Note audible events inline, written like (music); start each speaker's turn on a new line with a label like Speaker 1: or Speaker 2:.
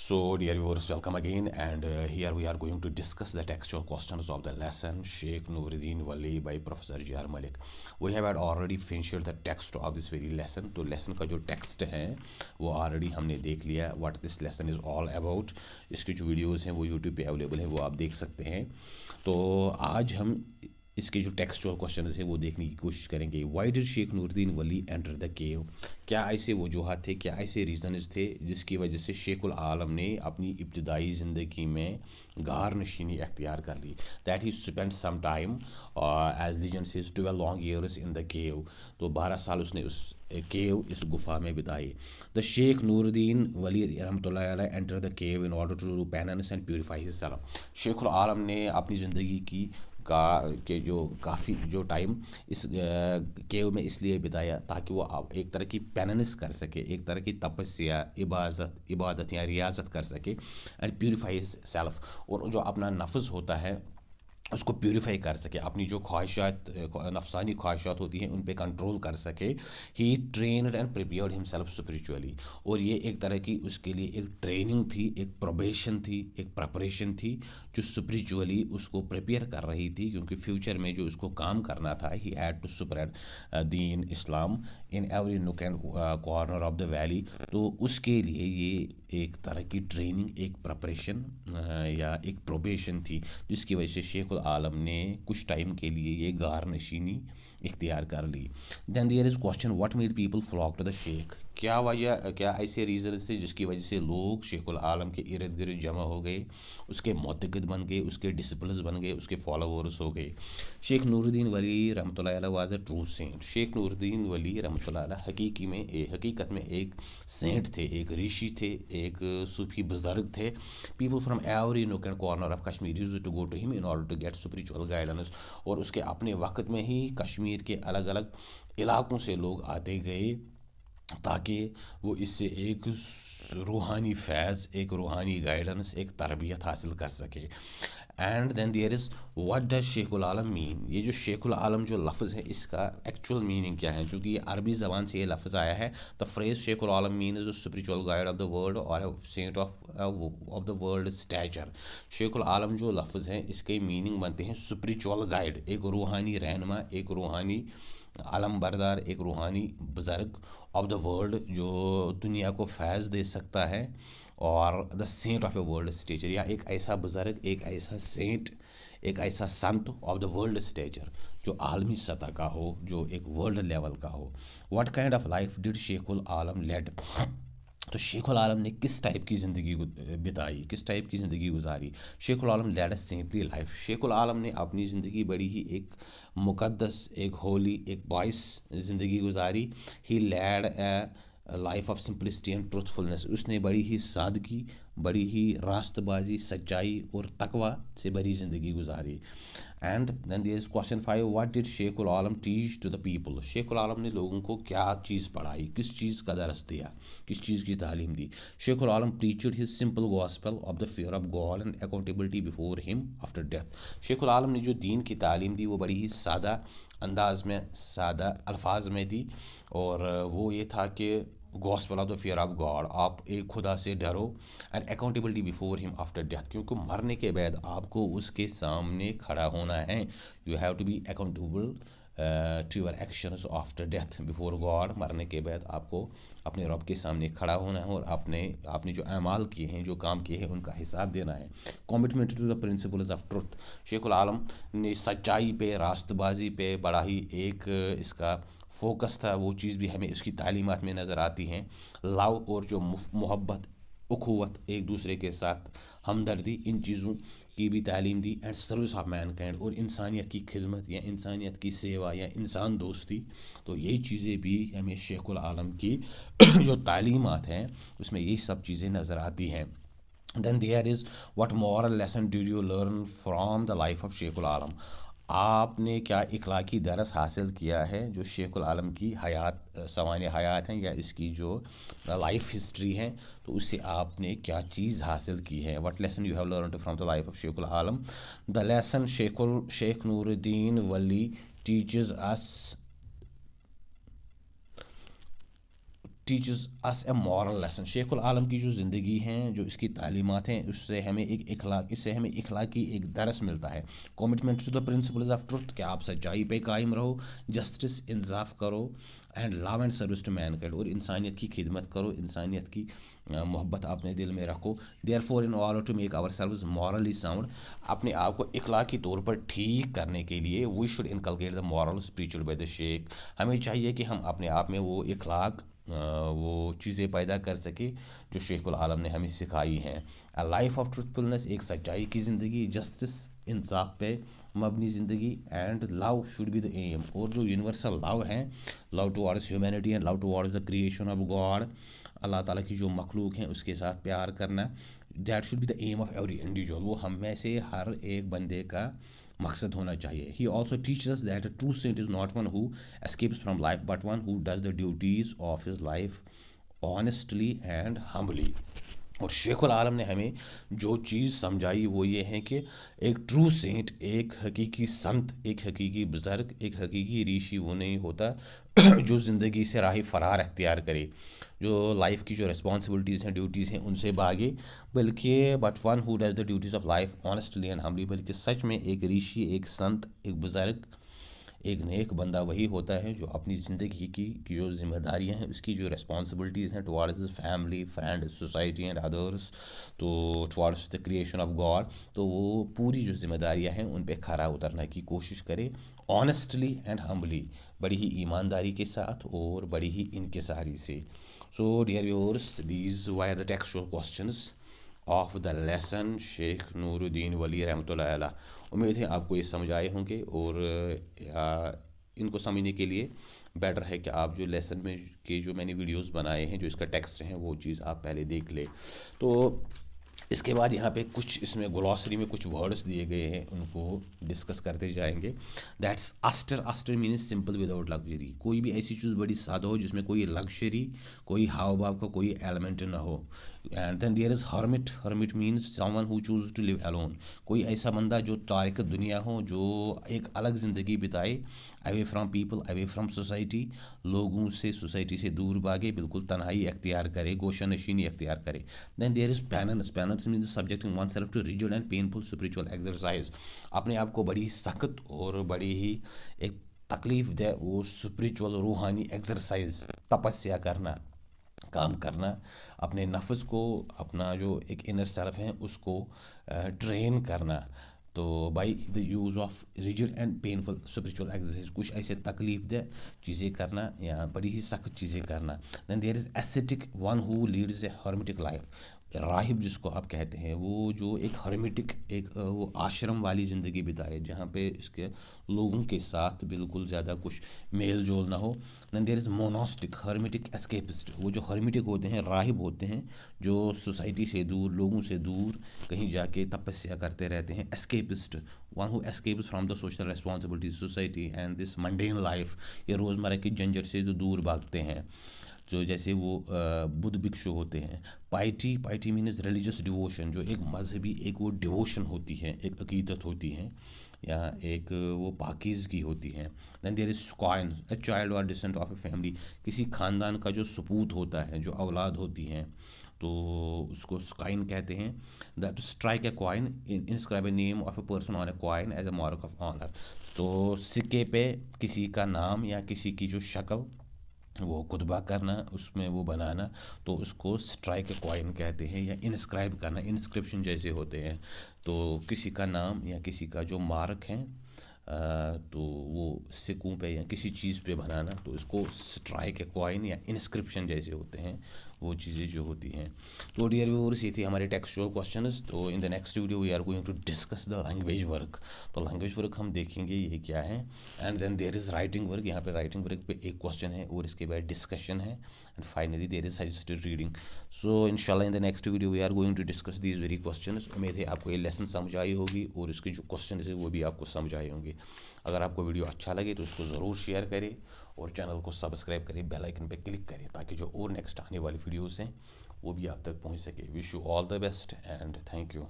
Speaker 1: So dear viewers, welcome again and uh, here we are going to discuss the textual questions of the lesson Sheikh Nuruddin Wali by Professor J.R. Malik. We have had already finished the text of this very lesson. तो lesson का जो text है वो already हमने देख लिया what this lesson is all about. इसके जो videos हैं वो YouTube पे available हैं वो आप देख सकते हैं तो आज हम इसके जो टेक्सचुअल क्वेश्चन है वो देखने की कोशिश करेंगे why did Sheikh Nooruddin Wali enter the cave क्या ऐसे वजूहत थे क्या ऐसे रीज़न्स थे जिसकी वजह से शेखुल आलम ने अपनी इब्तदाई ज़िंदगी में गार नशीनी अख्तियार कर ली that he spend some time as legion से twelve long years in the cave तो बारह साल उसने उस केव uh, इस गुफा में बिताई द शेख नूरुद्दीन वली रहमत enter the cave in order to penance and purify Sheikh Sheikhul Alam ने अपनी ज़िंदगी की का के जो काफ़ी जो टाइम इस केव में इसलिए बिताया ताकि वो एक तरह की पेननेस कर सके एक तरह की तपस्या इबादत इबादत या रियाजत कर सके एंड प्योरीफाई सेल्फ और जो अपना नफज होता है उसको प्योरीफाई कर सके अपनी जो ख्वाहिशात नफसानी ख्वाहिशात होती हैं उन पर कंट्रोल कर सके he trained and prepare himself spiritually और ये एक तरह की उसके लिए एक ट्रेनिंग थी एक प्रोबेशन थी एक प्रपरेशन थी जो स्परिचुअली उसको प्रिपेयर कर रही थी क्योंकि फ्यूचर में जो उसको काम करना था ही हैड टू स्प्रेड दीन इस्लाम in every nook and corner of the valley तो उसके लिए ये एक तरह की ट्रेनिंग एक प्रपरेशन uh, या एक प्रोबेशन थी जिसकी वजह से शेख आलम ने कुछ टाइम के लिए ये गार नशीनी इख्तियार कर ली then there is question what made people flock to the Sheikh क्या वजह क्या ऐसे रीज़न थे जिसकी वजह से लोग शेख आलम के इर्द गिर्द जमा हो गए उसके मोतकद बन गए उसके डिसिप्लिन बन गए उसके फॉलोवर्स हो गए शेख नूरुद्दीन वली रमत was true saint Sheikh Nooruddin Wali रमत हकीकी में ए, हकीकत में एक सेंट थे एक ऋषि थे एक सूफी बुजुर्ग थे people from every nook and corner of Kashmir use to go to him in order to get spiritual guidance और उसके अपने वक्त में ही कश्मीर के अलग अलग इलाकों से लोग आते गए ताकि वो इससे एक रूहानी फैज़ एक रूहानी गाइडेंस एक तरबियत हासिल कर सके and then there is what does Sheikhul Alam mean ये जो शेखुल आलम जो लफ्ज़ है इसका एक्चुअल मीनिंग क्या है क्योंकि ये अरबी ज़बान से ये लफ्ज़ आया है the phrase Sheikhul Alam mean is the spiritual guide of the world और saint of of the world stature Sheikhul Alam जो लफ्ज़ हैं इसके मीनिंग बनते हैं स्परिचुअल गाइड एक रूहानी रहनमा एक रूहानी आलम बरदार एक रूहानी बुज़ुर्ग ऑफ द वर्ल्ड जो दुनिया को फैज़ दे सकता है और the saint of a world stature या एक ऐसा बुज़ुर्ग एक ऐसा सेंट एक ऐसा संत ऑफ द वर्ल्ड स्टेचर जो आलमी सतह का हो जो एक वर्ल्ड लेवल का हो what kind of life did ul Alam led तो शेख आलम ने किस टाइप की ज़िंदगी बिताई किस टाइप की ज़िंदगी गुजारी Sheikh Alam led simply life Sheikh Alam ने अपनी ज़िंदगी बड़ी ही एक मुकदस एक होली एक बाइस ज़िंदगी गुजारी he led a life of simplicity and truthfulness उसने बड़ी ही सादगी बड़ी ही रास्तबाजी सच्चाई और तकवा से भरी ज़िंदगी गुजारी and then this question five what did Sheikh Alam teach to the people Sheikh Alam ने लोगों को क्या चीज़ पढ़ाई किस चीज़ का दरस दिया किस चीज़ की तालीम दी Sheikh Alam teached his simple gospel of the fear of God and accountability before him after death Sheikh Alam ने जो दीन की तालीम दी वो बड़ी ही सादा अंदाज में सादा अल्फाज में दी और वो ये था कि gospel of the fear of God आप एक खुदा से डरो and accountability before him after death क्योंकि मरने के बाद आपको उसके सामने खड़ा होना है you have to be accountable to your actions after death before God मरने के बाद आपको अपने रब के सामने खड़ा होना है और अपने आपने जो अमाल किए हैं जो काम किए हैं उनका हिसाब देना है commitment to the principle of truth Sheikh Ul Alam ने सच्चाई पे रास्तबाजी पे बड़ा ही एक इसका फोकस था वो चीज़ भी हमें उसकी तालीमत में नज़र आती हैं लव और जो मोहब्बत अखवत एक दूसरे के साथ हमदर्दी इन चीज़ों की भी तालीम दी and service of mankind और इंसानियत की खिदमत या इंसानियत की सेवा या इंसान दोस्ती तो यही चीज़ें भी हमें शेख आलम की (clears throat) जो तालीमत हैं उसमें यही सब चीज़ें नज़र आती हैं then there is what moral lesson do you learn from the life of Sheikh Alam आपने क्या इखलाकी दरस हासिल किया है जो शेख आलम की हयात सवान हयात हैं या इसकी जो लाइफ हिस्ट्री है तो उससे आपने क्या चीज़ हासिल की है what lesson you have learn from the life of Sheikh Alam the lesson Sheikh Sheikh Nooruddin Wali teachers us teachers us a moral lesson Sheikh Alam की जो ज़िंदगी हैं जो इसकी तालीमत हैं उससे हमें एक अखलाक इससे हमें इखलाकी एक दरस मिलता है commitment to the principles of truth कि आप सच्चाई पे कायम रहो जस्टिस इंसाफ करो and love and service to mankind और इंसानियत की खिदमत करो इंसानियत की मोहब्बत अपने दिल में रखो therefore in all to make our service morally sound अपने आप को इखलाकी तौर पर ठीक करने के लिए we should inculcate the moral spiritual by the Sheikh हमें चाहिए कि हम अपने आप में वो इखलाक वो चीज़ें पैदा कर सके जो शेख आलम ने हमें सिखाई हैं अ लाइफ ऑफ ट्रूथफुलनेस एक सच्चाई की ज़िंदगी जस्टिस इंसाफ पे मबनी ज़िंदगी and love should be the aim और जो यूनिवर्सल लव हैं love towards humanity and love towards the creation of God अल्लाह ताला की जो मखलूक हैं उसके साथ प्यार करना that should be the aim of every individual वो हम में से हर एक बंदे का मकसद होना चाहिए he also teach us that a true saint is not one who escapes from life but one who does the duties of his life honestly and humbly और शेख आलम ने हमें जो चीज़ समझाई वो ये है कि एक ट्रू सेंट एक हकीकी संत एक हकीकी बुज़ुर्ग एक हकीकी ऋषि वो नहीं होता (clears throat) जो ज़िंदगी से राह फरार अख्तियार करे जो लाइफ की जो रिस्पॉन्सिबिलिटीज़ हैं ड्यूटीज़ हैं उनसे भागे बल्कि but one who does the duties of life honestly and humbly बल्कि सच में एक ऋषि एक संत एक बुज़ुर्ग एक नेक बंदा वही होता है जो अपनी ज़िंदगी की जो ज़िम्मेदारियाँ हैं उसकी जो रिस्पॉन्सिबिलिटीज़ हैं towards family friend society and others तो towards the creation of God तो वो पूरी जो ज़िम्मेदारियाँ हैं उन पर खरा उतरने की कोशिश करे ऑनेस्टली एंड हम्बली बड़ी ही ईमानदारी के साथ और बड़ी ही इनकसारी से so dear yours these why the text questions of the lesson Sheikh Nooruddin Wali रहमत उम्मीद है आपको ये समझ आए होंगे और इनको समझने के लिए बेटर है कि आप जो लेसन में के जो मैंने वीडियोस बनाए हैं जो इसका टेक्स्ट हैं वो चीज़ आप पहले देख ले तो इसके बाद यहाँ पे कुछ इसमें ग्लॉसरी में कुछ वर्ड्स दिए गए हैं उनको डिस्कस करते जाएंगे that's austere austere mean simple without luxury कोई भी ऐसी चीज़ बड़ी सादा हो जिसमें कोई लग्जरी कोई हाव भाव का कोई एलिमेंट ना हो and then there is hermit hermit means someone who choose to live alone कोई ऐसा बंदा जो तारक दुनिया हो जो एक अलग ज़िंदगी बिताए away from people away from society लोगों से सोसाइटी से दूर भागे बिल्कुल तनहाई अख्तियार करे गोशा नशीनी अख्तियार करे then there is penance penance subject in oneself to result and painful spiritual exercise अपने आप को बड़ी सख्त और बड़ी ही एक तकलीफ दे वो स्परिचुअल रूहानी एक्सरसाइज तपस्या करना काम करना अपने नफ्स को अपना जो एक इनर सेल्फ है उसको ट्रेन करना तो by the use of rigid and painful spiritual exercise कुछ ऐसे तकलीफ दह चीज़ें करना या बड़ी ही सख्त चीज़ें करना then there is ascetic one who leads a hermitic life राहिब जिसको आप कहते हैं वो जो एक हर्मिटिक एक वो आश्रम वाली ज़िंदगी बिताए जहाँ पे इसके लोगों के साथ बिल्कुल ज़्यादा कुछ मेल जोल ना हो then there is monastic hermitic escapist वो जो हर्मिटिक होते हैं राहिब होते हैं जो सोसाइटी से दूर लोगों से दूर कहीं जाके तपस्या करते रहते हैं escapist one who escape from the social responsibility society and this mundane life ये रोज़मर्रा के जंजर से जो दूर भागते हैं जो जैसे वो बुद्ध भिक्षु होते हैं पाइटी पाइटी मीनज रिलीजियस डिवोशन जो एक मजहबी एक वो डिवोशन होती है एक अकीदत होती है या एक वो पाकिजगी होती है then there is scion a child और डिसेंट ऑफ ए फैमिली किसी ख़ानदान का जो सपूत होता है जो औलाद होती है तो उसको स्काइन कहते हैं that strike a coin inscribe a name of a person on a coin as a mark of honour तो सिक्के पे किसी का नाम या किसी की जो शक्ल वो खुतबा करना उसमें वो बनाना तो उसको स्ट्राइक कॉइन कहते हैं या इंस्क्राइब करना इंस्क्रिप्शन जैसे होते हैं तो किसी का नाम या किसी का जो मार्क है तो वो सिक्कों पे या किसी चीज़ पे बनाना तो इसको स्ट्राइक कॉइन या इंस्क्रिप्शन जैसे होते हैं वो चीज़ें जो होती हैं तो डियर व्यूअर्स ये थी हमारे टेक्सचुअल क्वेश्चन तो in the next video we are going to discuss the language work तो लैंग्वेज वर्क हम देखेंगे ये क्या है and then there is writing work यहाँ पे राइटिंग वर्क पे एक क्वेश्चन है और इसके बाद डिस्कशन है and finally there is suggested reading so in in the next video we are going to discuss these very question उम्मीद है आपको ये लेसन समझ आई होगी और इसके जो क्वेश्चन है वो भी आपको समझ आए होंगे अगर आपको वीडियो अच्छा लगे तो उसको ज़रूर शेयर करें और चैनल को सब्सक्राइब करें बेल आइकन पे क्लिक करें ताकि जो और नेक्स्ट आने वाली वीडियोस हैं वो भी आप तक पहुंच सके wish you all the best and thank you